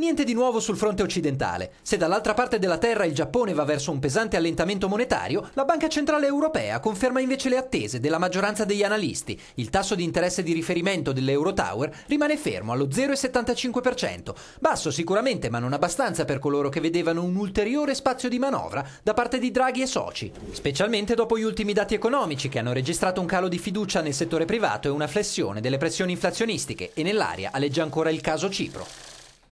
Niente di nuovo sul fronte occidentale. Se dall'altra parte della Terra il Giappone va verso un pesante allentamento monetario, la Banca Centrale Europea conferma invece le attese della maggioranza degli analisti. Il tasso di interesse di riferimento dell'Eurotower rimane fermo allo 0,75%, basso sicuramente ma non abbastanza per coloro che vedevano un ulteriore spazio di manovra da parte di Draghi e soci, specialmente dopo gli ultimi dati economici che hanno registrato un calo di fiducia nel settore privato e una flessione delle pressioni inflazionistiche e nell'aria alleggia ancora il caso Cipro.